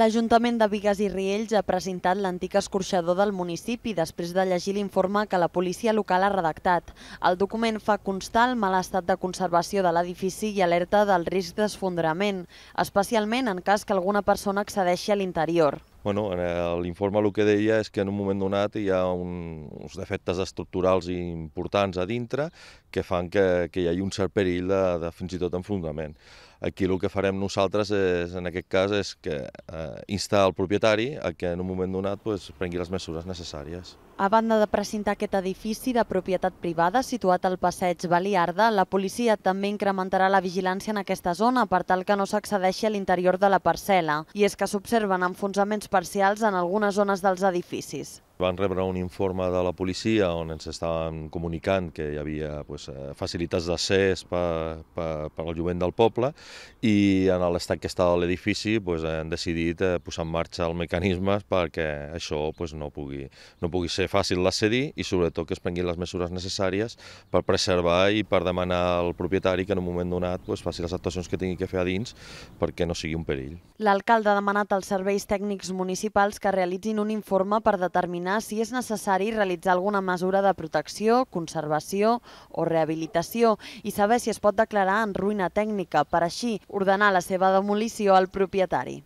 L'Ajuntament de Vigues i Riells ha presentat l'antic escorxador del municipi després de llegir l'informe que la policia local ha redactat. El document fa constar el mal estat de conservació de l'edifici i alerta del risc d'esfondrament, especialment en cas que alguna persona accedeixi a l'interior. Bueno, L'informe el que deia és que en un moment donat hi ha un, uns defectes estructurals importants a dintre que fan que, que hi hagi un cert perill de, de fins i tot enfrontament. Aquí el que farem nosaltres és, en aquest cas és que eh, instar el propietari a que en un moment donat pues, prengui les mesures necessàries. A banda de precintar aquest edifici de propietat privada situat al passeig Baliarda, la policia també incrementarà la vigilància en aquesta zona per tal que no s'accedeixi a l'interior de la parcel·la. I és que s'observen enfonsaments parcials en algunes zones dels edificis. Van rebre un informe de la policia on ens estaven comunicant que hi havia pues, eh, facilitats d'accés per, per, per al jovent del poble i en l'estat que estava l'edifici pues, han decidit eh, posar en marxa els mecanismes perquè això pues, no, pugui, no pugui ser fàcil d'accedir i sobretot que es prenguin les mesures necessàries per preservar i per demanar al propietari que en un moment donat pues, faci les actuacions que tingui que fer a dins perquè no sigui un perill. L'alcalde ha demanat als serveis tècnics municipals que realitzin un informe per determinar determinar si és necessari realitzar alguna mesura de protecció, conservació o rehabilitació i saber si es pot declarar en ruïna tècnica per així ordenar la seva demolició al propietari.